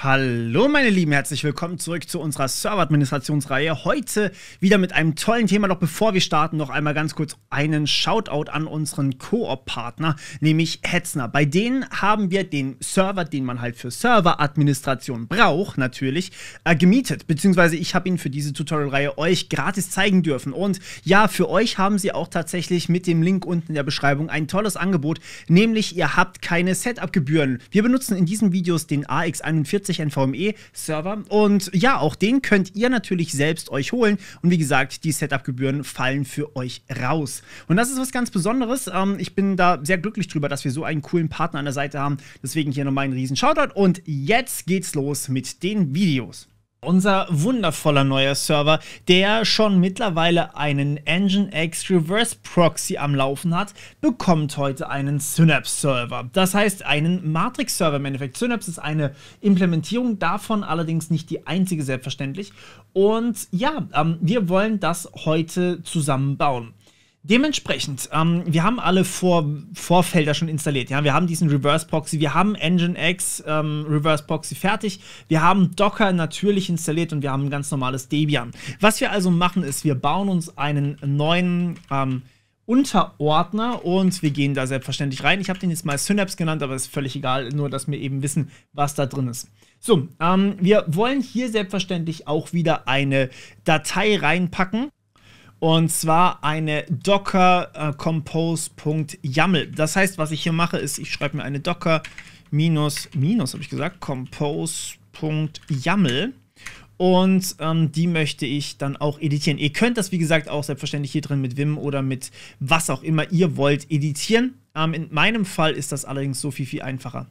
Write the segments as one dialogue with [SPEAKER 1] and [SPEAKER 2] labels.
[SPEAKER 1] Hallo meine Lieben, herzlich willkommen zurück zu unserer Server-Administrationsreihe. Heute wieder mit einem tollen Thema. Doch bevor wir starten, noch einmal ganz kurz einen Shoutout an unseren Koop-Partner, nämlich Hetzner. Bei denen haben wir den Server, den man halt für Server-Administration braucht, natürlich, äh, gemietet. Beziehungsweise ich habe ihn für diese Tutorial-Reihe euch gratis zeigen dürfen. Und ja, für euch haben sie auch tatsächlich mit dem Link unten in der Beschreibung ein tolles Angebot, nämlich ihr habt keine Setup-Gebühren. Wir benutzen in diesen Videos den AX41 40 NVMe-Server. Und ja, auch den könnt ihr natürlich selbst euch holen. Und wie gesagt, die Setup-Gebühren fallen für euch raus. Und das ist was ganz Besonderes. Ähm, ich bin da sehr glücklich drüber, dass wir so einen coolen Partner an der Seite haben. Deswegen hier nochmal einen riesen Shoutout. Und jetzt geht's los mit den Videos. Unser wundervoller neuer Server, der schon mittlerweile einen Nginx Reverse Proxy am Laufen hat, bekommt heute einen Synapse Server. Das heißt, einen Matrix Server im Endeffekt. Synapse ist eine Implementierung davon, allerdings nicht die einzige, selbstverständlich. Und ja, ähm, wir wollen das heute zusammenbauen. Dementsprechend, ähm, wir haben alle Vor Vorfelder schon installiert. Ja? Wir haben diesen Reverse Proxy, wir haben Nginx ähm, Reverse Proxy fertig, wir haben Docker natürlich installiert und wir haben ein ganz normales Debian. Was wir also machen, ist, wir bauen uns einen neuen ähm, Unterordner und wir gehen da selbstverständlich rein. Ich habe den jetzt mal Synapse genannt, aber ist völlig egal, nur dass wir eben wissen, was da drin ist. So, ähm, wir wollen hier selbstverständlich auch wieder eine Datei reinpacken und zwar eine Docker Compose.yaml. Das heißt, was ich hier mache, ist, ich schreibe mir eine Docker minus, minus habe ich gesagt, Compose.yaml. Und ähm, die möchte ich dann auch editieren. Ihr könnt das, wie gesagt, auch selbstverständlich hier drin mit Wim oder mit was auch immer ihr wollt editieren. Ähm, in meinem Fall ist das allerdings so viel, viel einfacher.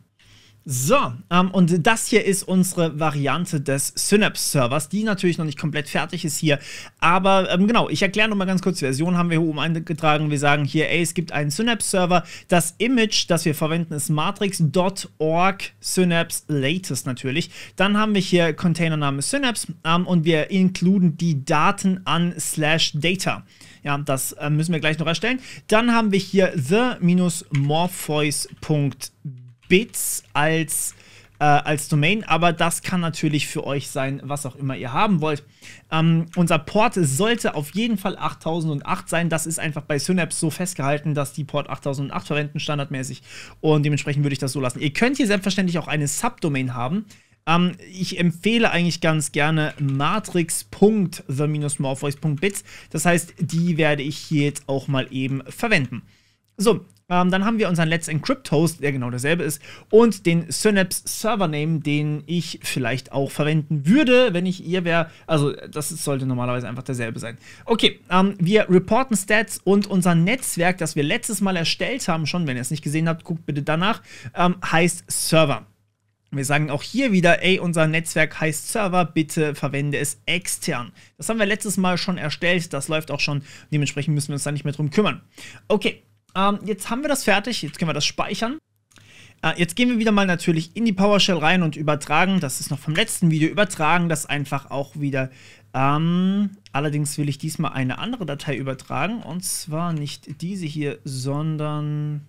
[SPEAKER 1] So, ähm, und das hier ist unsere Variante des Synapse-Servers, die natürlich noch nicht komplett fertig ist hier. Aber ähm, genau, ich erkläre nochmal ganz kurz, Version haben wir hier oben eingetragen. Wir sagen hier, ey, es gibt einen Synapse-Server. Das Image, das wir verwenden, ist matrix.org Synapse Latest natürlich. Dann haben wir hier Containername Synapse ähm, und wir inkluden die Daten an slash data. Ja, das äh, müssen wir gleich noch erstellen. Dann haben wir hier the-morpheus.b Bits als, äh, als Domain, aber das kann natürlich für euch sein, was auch immer ihr haben wollt. Ähm, unser Port sollte auf jeden Fall 8008 sein. Das ist einfach bei Synapse so festgehalten, dass die Port 8008 verwenden, standardmäßig. Und dementsprechend würde ich das so lassen. Ihr könnt hier selbstverständlich auch eine Subdomain haben. Ähm, ich empfehle eigentlich ganz gerne matrix.the-morphoice.bits. Das heißt, die werde ich hier jetzt auch mal eben verwenden. So, ähm, dann haben wir unseren Let's Encrypt Host, der genau dasselbe ist, und den Synapse Server Name, den ich vielleicht auch verwenden würde, wenn ich ihr wäre. Also das sollte normalerweise einfach derselbe sein. Okay, ähm, wir reporten Stats und unser Netzwerk, das wir letztes Mal erstellt haben, schon, wenn ihr es nicht gesehen habt, guckt bitte danach, ähm, heißt Server. Wir sagen auch hier wieder, ey, unser Netzwerk heißt Server, bitte verwende es extern. Das haben wir letztes Mal schon erstellt, das läuft auch schon, dementsprechend müssen wir uns da nicht mehr drum kümmern. Okay, ähm, jetzt haben wir das fertig. Jetzt können wir das speichern. Äh, jetzt gehen wir wieder mal natürlich in die PowerShell rein und übertragen. Das ist noch vom letzten Video. Übertragen das einfach auch wieder. Ähm, allerdings will ich diesmal eine andere Datei übertragen. Und zwar nicht diese hier, sondern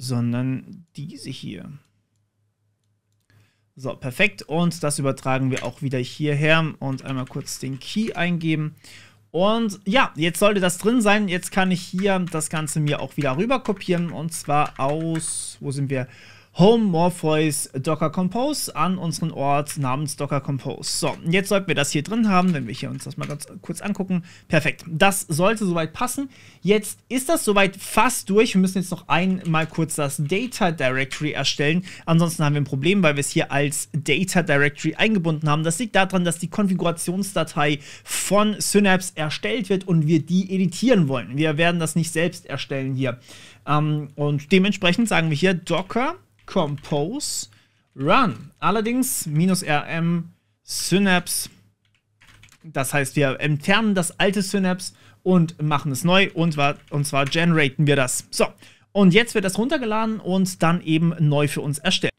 [SPEAKER 1] sondern diese hier. So, perfekt. Und das übertragen wir auch wieder hierher und einmal kurz den Key eingeben. Und ja, jetzt sollte das drin sein. Jetzt kann ich hier das Ganze mir auch wieder rüber kopieren. Und zwar aus, wo sind wir? Home Morpheus Docker Compose an unseren Ort namens Docker Compose. So, jetzt sollten wir das hier drin haben, wenn wir hier uns das mal ganz kurz angucken. Perfekt, das sollte soweit passen. Jetzt ist das soweit fast durch. Wir müssen jetzt noch einmal kurz das Data Directory erstellen. Ansonsten haben wir ein Problem, weil wir es hier als Data Directory eingebunden haben. Das liegt daran, dass die Konfigurationsdatei von Synapse erstellt wird und wir die editieren wollen. Wir werden das nicht selbst erstellen hier. Ähm, und dementsprechend sagen wir hier Docker Compose, Run. Allerdings minus RM Synapse. Das heißt, wir entfernen das alte Synapse und machen es neu und, und zwar generaten wir das. So, und jetzt wird das runtergeladen und dann eben neu für uns erstellt.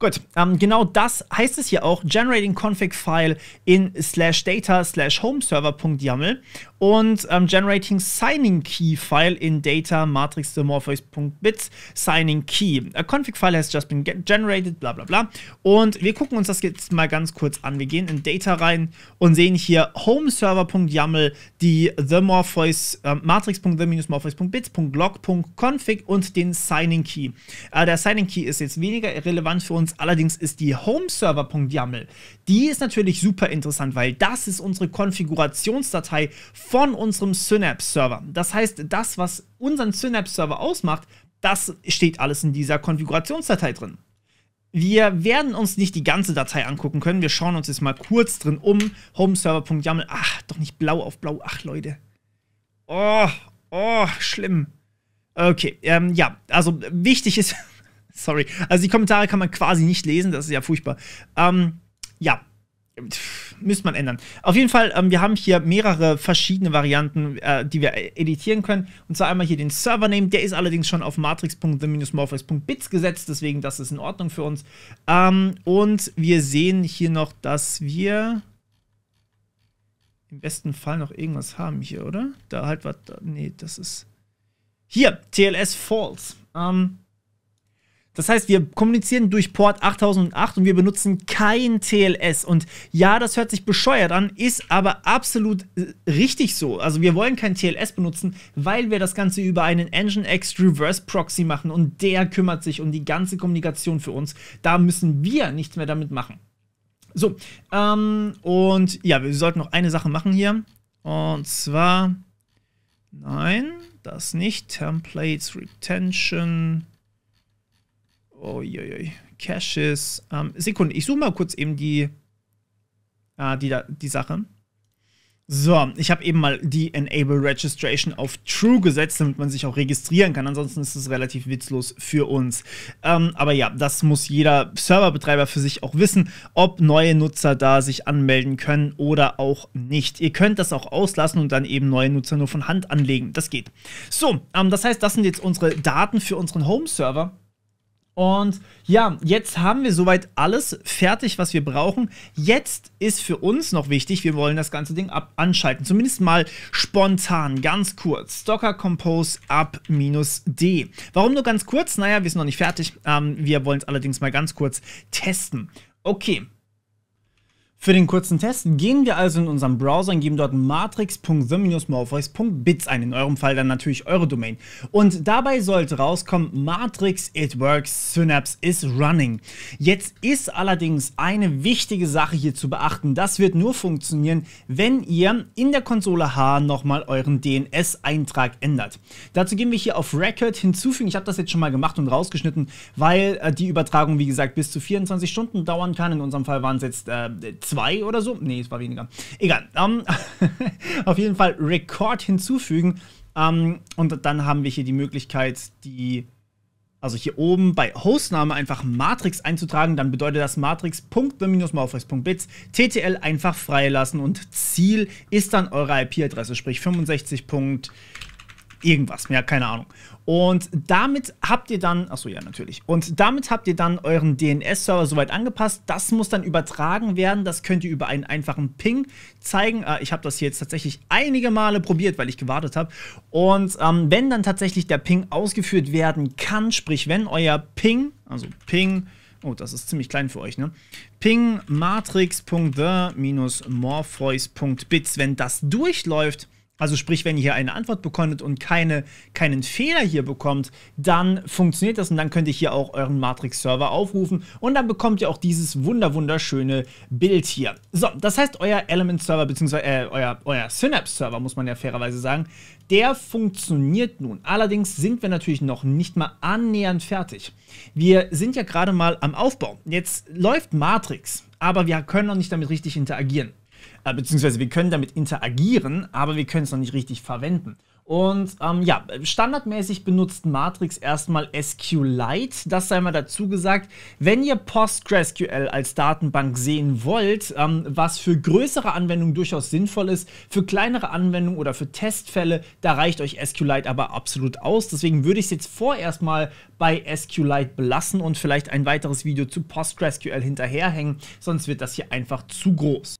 [SPEAKER 1] Gut, ähm, genau das heißt es hier auch, generating config file in slash data slash home server.yaml und ähm, generating signing key file in data matrix morpheus.bits signing key. A config file has just been generated, bla bla bla. Und wir gucken uns das jetzt mal ganz kurz an. Wir gehen in data rein und sehen hier home server.yaml, die ähm, the morpheus, äh, matrix.the-morpheus.bits.log.config und den signing key. Äh, der signing key ist jetzt weniger relevant für uns uns allerdings ist die homeserver.yaml. Die ist natürlich super interessant, weil das ist unsere Konfigurationsdatei von unserem Synapse-Server. Das heißt, das, was unseren Synapse-Server ausmacht, das steht alles in dieser Konfigurationsdatei drin. Wir werden uns nicht die ganze Datei angucken können. Wir schauen uns jetzt mal kurz drin um. Homeserver.yaml. Ach, doch nicht blau auf blau. Ach, Leute. Oh, oh, schlimm. Okay, ähm, ja, also wichtig ist, Sorry. Also die Kommentare kann man quasi nicht lesen, das ist ja furchtbar. Ähm, ja. Müsste man ändern. Auf jeden Fall, ähm, wir haben hier mehrere verschiedene Varianten, äh, die wir editieren können. Und zwar einmal hier den Server-Name, der ist allerdings schon auf matrix.the-morpheus.bits gesetzt, deswegen das ist in Ordnung für uns. Ähm, und wir sehen hier noch, dass wir im besten Fall noch irgendwas haben hier, oder? Da halt was. Nee, das ist. Hier, TLS False. Ähm, das heißt, wir kommunizieren durch Port 8008 und wir benutzen kein TLS. Und ja, das hört sich bescheuert an, ist aber absolut äh, richtig so. Also wir wollen kein TLS benutzen, weil wir das Ganze über einen Nginx Reverse Proxy machen und der kümmert sich um die ganze Kommunikation für uns. Da müssen wir nichts mehr damit machen. So, ähm, und ja, wir sollten noch eine Sache machen hier. Und zwar, nein, das nicht. Templates, Retention. Uiuiui. Caches. Ähm, Sekunde, ich suche mal kurz eben die, äh, die, die Sache. So, ich habe eben mal die Enable Registration auf True gesetzt, damit man sich auch registrieren kann. Ansonsten ist es relativ witzlos für uns. Ähm, aber ja, das muss jeder Serverbetreiber für sich auch wissen, ob neue Nutzer da sich anmelden können oder auch nicht. Ihr könnt das auch auslassen und dann eben neue Nutzer nur von Hand anlegen. Das geht. So, ähm, das heißt, das sind jetzt unsere Daten für unseren Home-Server. Und ja, jetzt haben wir soweit alles fertig, was wir brauchen. Jetzt ist für uns noch wichtig, wir wollen das ganze Ding ab anschalten. Zumindest mal spontan, ganz kurz. Docker Compose ab minus D. Warum nur ganz kurz? Naja, wir sind noch nicht fertig. Ähm, wir wollen es allerdings mal ganz kurz testen. Okay, für den kurzen Test gehen wir also in unseren Browser und geben dort matrix.the-morphex.bits ein, in eurem Fall dann natürlich eure Domain. Und dabei sollte rauskommen, Matrix, it works, Synapse is running. Jetzt ist allerdings eine wichtige Sache hier zu beachten. Das wird nur funktionieren, wenn ihr in der Konsole H nochmal euren DNS-Eintrag ändert. Dazu gehen wir hier auf Record hinzufügen. Ich habe das jetzt schon mal gemacht und rausgeschnitten, weil äh, die Übertragung, wie gesagt, bis zu 24 Stunden dauern kann. In unserem Fall waren es jetzt äh, zwei oder so. Nee, es war weniger. Egal. Ähm, auf jeden Fall Rekord hinzufügen. Ähm, und dann haben wir hier die Möglichkeit, die also hier oben bei Hostname einfach Matrix einzutragen, dann bedeutet das matrixthe maufrexbits TTL einfach freilassen und Ziel ist dann eure IP-Adresse, sprich 65 irgendwas ja, keine Ahnung. Und damit habt ihr dann, achso ja, natürlich. Und damit habt ihr dann euren DNS-Server soweit angepasst. Das muss dann übertragen werden. Das könnt ihr über einen einfachen Ping zeigen. Äh, ich habe das jetzt tatsächlich einige Male probiert, weil ich gewartet habe. Und ähm, wenn dann tatsächlich der Ping ausgeführt werden kann, sprich, wenn euer Ping, also Ping, oh, das ist ziemlich klein für euch, ne? Ping matrix.the-morpheus.bits, wenn das durchläuft, also sprich, wenn ihr hier eine Antwort bekommt und keine, keinen Fehler hier bekommt, dann funktioniert das und dann könnt ihr hier auch euren Matrix-Server aufrufen und dann bekommt ihr auch dieses wunderschöne Bild hier. So, das heißt, euer Element-Server bzw. Äh, euer, euer Synapse-Server, muss man ja fairerweise sagen, der funktioniert nun. Allerdings sind wir natürlich noch nicht mal annähernd fertig. Wir sind ja gerade mal am Aufbau. Jetzt läuft Matrix, aber wir können noch nicht damit richtig interagieren. Äh, beziehungsweise wir können damit interagieren, aber wir können es noch nicht richtig verwenden. Und ähm, ja, standardmäßig benutzt Matrix erstmal SQLite. Das sei mal dazu gesagt. Wenn ihr PostgreSQL als Datenbank sehen wollt, ähm, was für größere Anwendungen durchaus sinnvoll ist, für kleinere Anwendungen oder für Testfälle, da reicht euch SQLite aber absolut aus. Deswegen würde ich es jetzt vorerst mal bei SQLite belassen und vielleicht ein weiteres Video zu PostgreSQL hinterherhängen, sonst wird das hier einfach zu groß.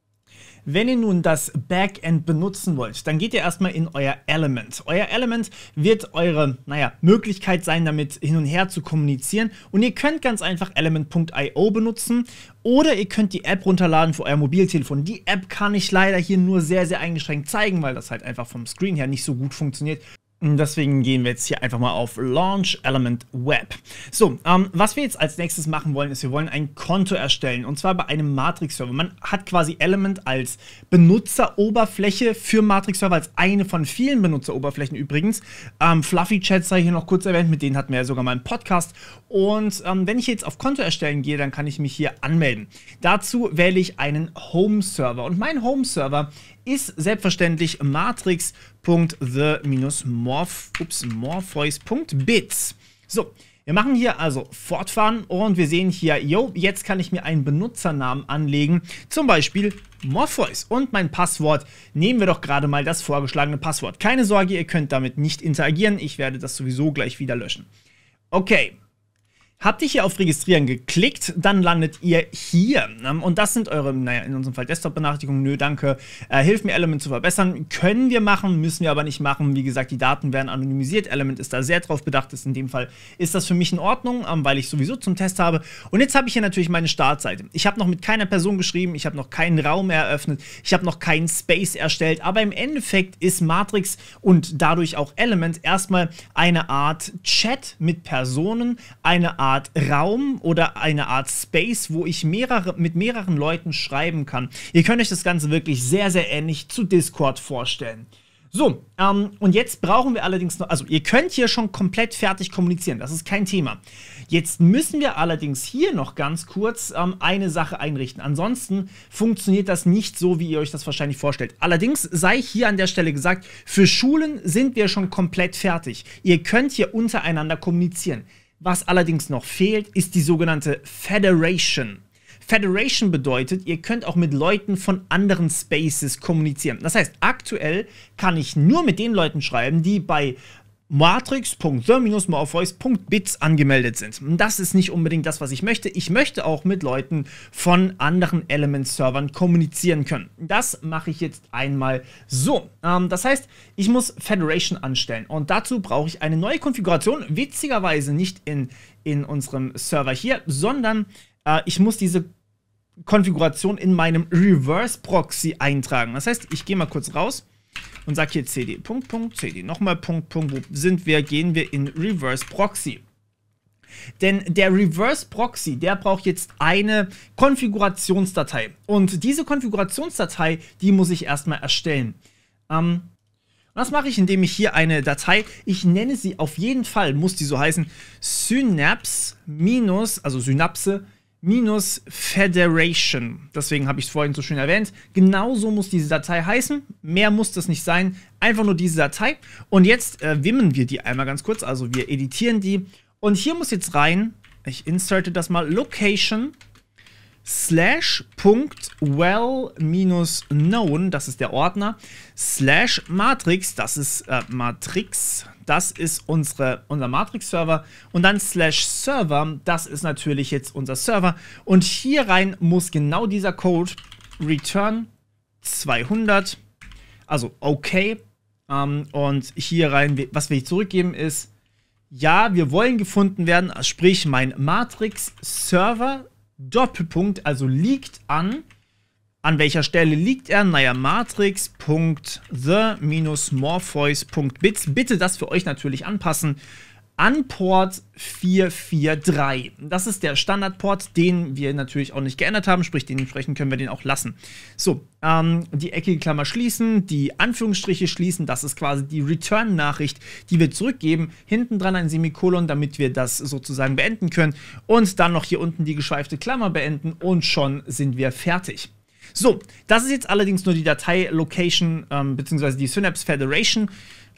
[SPEAKER 1] Wenn ihr nun das Backend benutzen wollt, dann geht ihr erstmal in euer Element. Euer Element wird eure, naja, Möglichkeit sein, damit hin und her zu kommunizieren. Und ihr könnt ganz einfach element.io benutzen oder ihr könnt die App runterladen für euer Mobiltelefon. Die App kann ich leider hier nur sehr, sehr eingeschränkt zeigen, weil das halt einfach vom Screen her nicht so gut funktioniert. Deswegen gehen wir jetzt hier einfach mal auf Launch Element Web. So, ähm, was wir jetzt als nächstes machen wollen, ist, wir wollen ein Konto erstellen und zwar bei einem Matrix-Server. Man hat quasi Element als Benutzeroberfläche für Matrix-Server, als eine von vielen Benutzeroberflächen übrigens. Ähm, Fluffy-Chats sei hier noch kurz erwähnt, mit denen hatten wir ja sogar mal einen Podcast. Und ähm, wenn ich jetzt auf Konto erstellen gehe, dann kann ich mich hier anmelden. Dazu wähle ich einen Home-Server und mein Home-Server ist selbstverständlich matrix.the-morpheus.bits. So, wir machen hier also fortfahren und wir sehen hier, yo, jetzt kann ich mir einen Benutzernamen anlegen, zum Beispiel Morpheus. Und mein Passwort, nehmen wir doch gerade mal das vorgeschlagene Passwort. Keine Sorge, ihr könnt damit nicht interagieren, ich werde das sowieso gleich wieder löschen. Okay, Habt ihr hier auf Registrieren geklickt, dann landet ihr hier. Ähm, und das sind eure, naja, in unserem Fall Desktop-Benachrichtigungen. Nö, danke. Äh, hilf mir, Element zu verbessern. Können wir machen, müssen wir aber nicht machen. Wie gesagt, die Daten werden anonymisiert. Element ist da sehr drauf bedacht. Ist in dem Fall ist das für mich in Ordnung, ähm, weil ich sowieso zum Test habe. Und jetzt habe ich hier natürlich meine Startseite. Ich habe noch mit keiner Person geschrieben. Ich habe noch keinen Raum eröffnet. Ich habe noch keinen Space erstellt. Aber im Endeffekt ist Matrix und dadurch auch Element erstmal eine Art Chat mit Personen, eine Art Art Raum oder eine Art Space, wo ich mehrere, mit mehreren Leuten schreiben kann. Ihr könnt euch das Ganze wirklich sehr, sehr ähnlich zu Discord vorstellen. So, ähm, und jetzt brauchen wir allerdings noch, also ihr könnt hier schon komplett fertig kommunizieren, das ist kein Thema. Jetzt müssen wir allerdings hier noch ganz kurz ähm, eine Sache einrichten. Ansonsten funktioniert das nicht so, wie ihr euch das wahrscheinlich vorstellt. Allerdings sei hier an der Stelle gesagt, für Schulen sind wir schon komplett fertig. Ihr könnt hier untereinander kommunizieren. Was allerdings noch fehlt, ist die sogenannte Federation. Federation bedeutet, ihr könnt auch mit Leuten von anderen Spaces kommunizieren. Das heißt, aktuell kann ich nur mit den Leuten schreiben, die bei matrix.the-morpheus.bits angemeldet sind. Das ist nicht unbedingt das, was ich möchte. Ich möchte auch mit Leuten von anderen Element-Servern kommunizieren können. Das mache ich jetzt einmal so. Ähm, das heißt, ich muss Federation anstellen und dazu brauche ich eine neue Konfiguration. Witzigerweise nicht in, in unserem Server hier, sondern äh, ich muss diese Konfiguration in meinem Reverse Proxy eintragen. Das heißt, ich gehe mal kurz raus und sage hier cd, Punkt, Punkt, cd, nochmal Punkt, Punkt, wo sind wir, gehen wir in Reverse Proxy. Denn der Reverse Proxy, der braucht jetzt eine Konfigurationsdatei. Und diese Konfigurationsdatei, die muss ich erstmal erstellen. Ähm, das mache ich, indem ich hier eine Datei, ich nenne sie auf jeden Fall, muss die so heißen, Synapse minus, also Synapse minus Federation. Deswegen habe ich es vorhin so schön erwähnt. Genauso muss diese Datei heißen. Mehr muss das nicht sein. Einfach nur diese Datei. Und jetzt äh, wimmen wir die einmal ganz kurz. Also wir editieren die. Und hier muss jetzt rein, ich inserte das mal, location slash Punkt well-known, das ist der Ordner, slash matrix, das ist äh, matrix, das ist unsere, unser Matrix-Server und dann slash server, das ist natürlich jetzt unser Server und hier rein muss genau dieser Code return 200, also okay ähm, und hier rein, was wir zurückgeben ist, ja, wir wollen gefunden werden, also sprich mein Matrix-Server Doppelpunkt, also liegt an an welcher Stelle liegt er? Naja, matrix.the-morpheus.bits. Bitte das für euch natürlich anpassen. An Port 443. Das ist der Standardport, den wir natürlich auch nicht geändert haben, sprich dementsprechend können wir den auch lassen. So, ähm, die eckige Klammer schließen, die Anführungsstriche schließen, das ist quasi die Return-Nachricht, die wir zurückgeben. Hinten dran ein Semikolon, damit wir das sozusagen beenden können. Und dann noch hier unten die geschweifte Klammer beenden und schon sind wir fertig. So, das ist jetzt allerdings nur die Datei Location ähm, bzw. die Synapse Federation.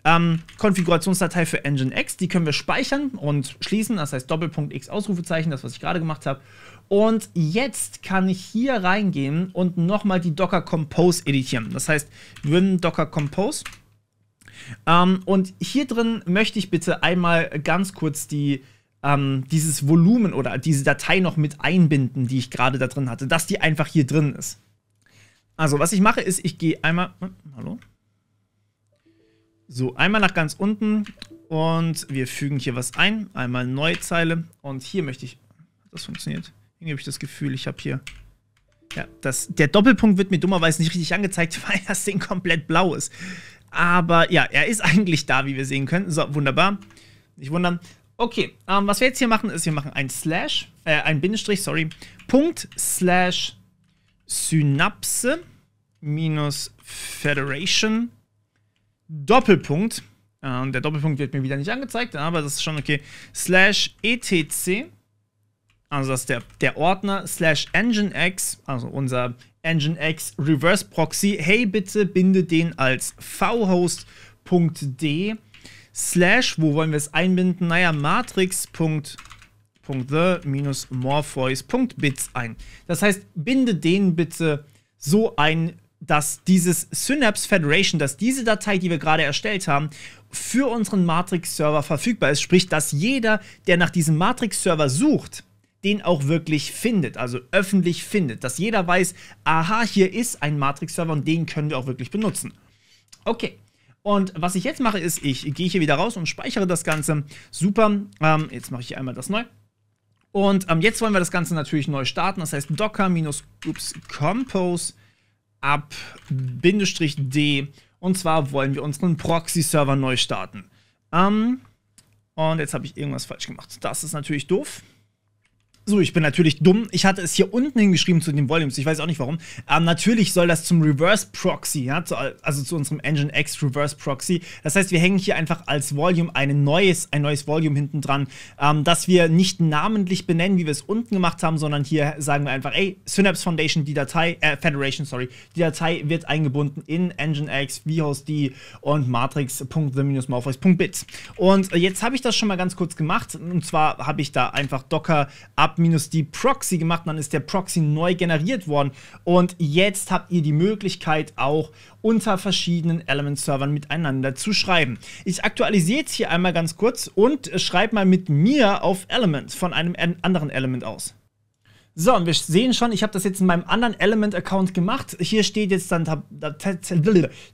[SPEAKER 1] Ähm, Konfigurationsdatei für Nginx, die können wir speichern und schließen, das heißt Doppelpunkt X Ausrufezeichen, das was ich gerade gemacht habe. Und jetzt kann ich hier reingehen und nochmal die Docker Compose editieren. Das heißt, win Docker Compose. Ähm, und hier drin möchte ich bitte einmal ganz kurz die, ähm, dieses Volumen oder diese Datei noch mit einbinden, die ich gerade da drin hatte, dass die einfach hier drin ist. Also, was ich mache, ist, ich gehe einmal. Hm, hallo? So, einmal nach ganz unten und wir fügen hier was ein. Einmal neue Zeile und hier möchte ich. Hat das funktioniert? Irgendwie habe ich das Gefühl, ich habe hier. Ja, das, der Doppelpunkt wird mir dummerweise nicht richtig angezeigt, weil das Ding komplett blau ist. Aber ja, er ist eigentlich da, wie wir sehen können. So, wunderbar. Nicht wundern. Okay, ähm, was wir jetzt hier machen, ist, wir machen ein Slash, äh, ein Bindestrich, sorry, Punkt, Slash, Synapse minus Federation Doppelpunkt. Äh, der Doppelpunkt wird mir wieder nicht angezeigt, aber das ist schon okay. Slash etc. Also das ist der, der Ordner slash Nginx, also unser Nginx Reverse Proxy. Hey, bitte binde den als vhost.d slash, wo wollen wir es einbinden? Naja, matrix.d the-morpheus.bits ein. Das heißt, binde den bitte so ein, dass dieses Synapse Federation, dass diese Datei, die wir gerade erstellt haben, für unseren Matrix-Server verfügbar ist. Sprich, dass jeder, der nach diesem Matrix-Server sucht, den auch wirklich findet, also öffentlich findet, dass jeder weiß, aha, hier ist ein Matrix-Server und den können wir auch wirklich benutzen. Okay. Und was ich jetzt mache, ist, ich gehe hier wieder raus und speichere das Ganze. Super. Ähm, jetzt mache ich hier einmal das neu. Und ähm, jetzt wollen wir das Ganze natürlich neu starten. Das heißt docker-compose ab Bindestrich D. Und zwar wollen wir unseren Proxy-Server neu starten. Ähm, und jetzt habe ich irgendwas falsch gemacht. Das ist natürlich doof. So, ich bin natürlich dumm. Ich hatte es hier unten hingeschrieben zu den Volumes. Ich weiß auch nicht warum. Ähm, natürlich soll das zum Reverse Proxy, ja, zu, also zu unserem Engine X Reverse Proxy. Das heißt, wir hängen hier einfach als Volume ein neues, ein neues Volume hinten dran, ähm, das wir nicht namentlich benennen, wie wir es unten gemacht haben, sondern hier sagen wir einfach, ey, Synapse Foundation, die Datei, äh, Federation, sorry, die Datei wird eingebunden in Engine X, VHostD und matrix.the-malfoys.bits. Und jetzt habe ich das schon mal ganz kurz gemacht. Und zwar habe ich da einfach Docker ab minus die proxy gemacht dann ist der Proxy neu generiert worden. Und jetzt habt ihr die Möglichkeit auch unter verschiedenen Element-Servern miteinander zu schreiben. Ich aktualisiere jetzt hier einmal ganz kurz und schreibe mal mit mir auf Element von einem anderen Element aus. So, und wir sehen schon, ich habe das jetzt in meinem anderen Element-Account gemacht. Hier steht jetzt dann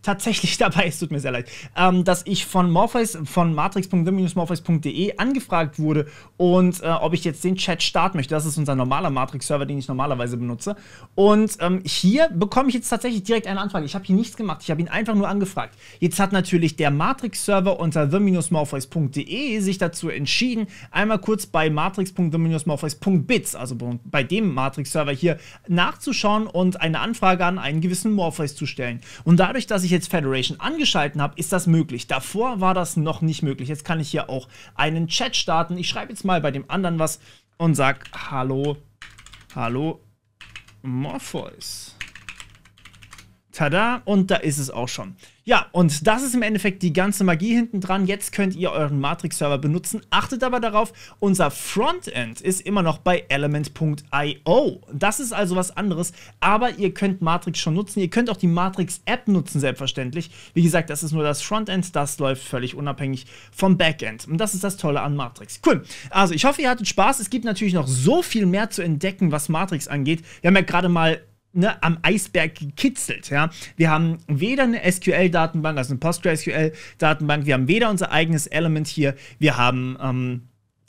[SPEAKER 1] tatsächlich dabei, es tut mir sehr leid, ähm, dass ich von Morpheus, von matrix.the-morpheus.de angefragt wurde und äh, ob ich jetzt den Chat starten möchte. Das ist unser normaler Matrix-Server, den ich normalerweise benutze. Und ähm, hier bekomme ich jetzt tatsächlich direkt eine Anfrage. Ich habe hier nichts gemacht, ich habe ihn einfach nur angefragt. Jetzt hat natürlich der Matrix-Server unter the-morpheus.de sich dazu entschieden, einmal kurz bei matrix.the-morpheus.bits, also bei dem Matrix-Server hier nachzuschauen und eine Anfrage an einen gewissen Morpheus zu stellen. Und dadurch, dass ich jetzt Federation angeschalten habe, ist das möglich. Davor war das noch nicht möglich. Jetzt kann ich hier auch einen Chat starten. Ich schreibe jetzt mal bei dem anderen was und sage, hallo, hallo, Morpheus. Tada, und da ist es auch schon. Ja, und das ist im Endeffekt die ganze Magie hinten dran. Jetzt könnt ihr euren Matrix-Server benutzen. Achtet aber darauf, unser Frontend ist immer noch bei element.io. Das ist also was anderes, aber ihr könnt Matrix schon nutzen. Ihr könnt auch die Matrix-App nutzen, selbstverständlich. Wie gesagt, das ist nur das Frontend, das läuft völlig unabhängig vom Backend. Und das ist das Tolle an Matrix. Cool. Also, ich hoffe, ihr hattet Spaß. Es gibt natürlich noch so viel mehr zu entdecken, was Matrix angeht. Wir haben ja gerade mal ne, am Eisberg gekitzelt. Ja? Wir haben weder eine SQL-Datenbank, also eine PostgreSQL-Datenbank, wir haben weder unser eigenes Element hier, wir haben ähm,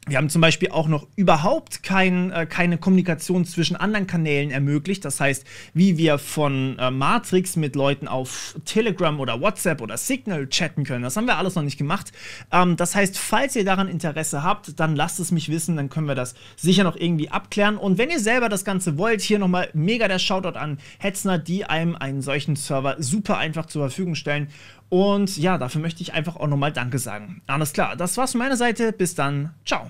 [SPEAKER 1] wir haben zum Beispiel auch noch überhaupt kein, äh, keine Kommunikation zwischen anderen Kanälen ermöglicht. Das heißt, wie wir von äh, Matrix mit Leuten auf Telegram oder WhatsApp oder Signal chatten können. Das haben wir alles noch nicht gemacht. Ähm, das heißt, falls ihr daran Interesse habt, dann lasst es mich wissen. Dann können wir das sicher noch irgendwie abklären. Und wenn ihr selber das Ganze wollt, hier nochmal mega der Shoutout an Hetzner, die einem einen solchen Server super einfach zur Verfügung stellen. Und ja, dafür möchte ich einfach auch nochmal Danke sagen. Alles klar, das war's von meiner Seite. Bis dann. Ciao.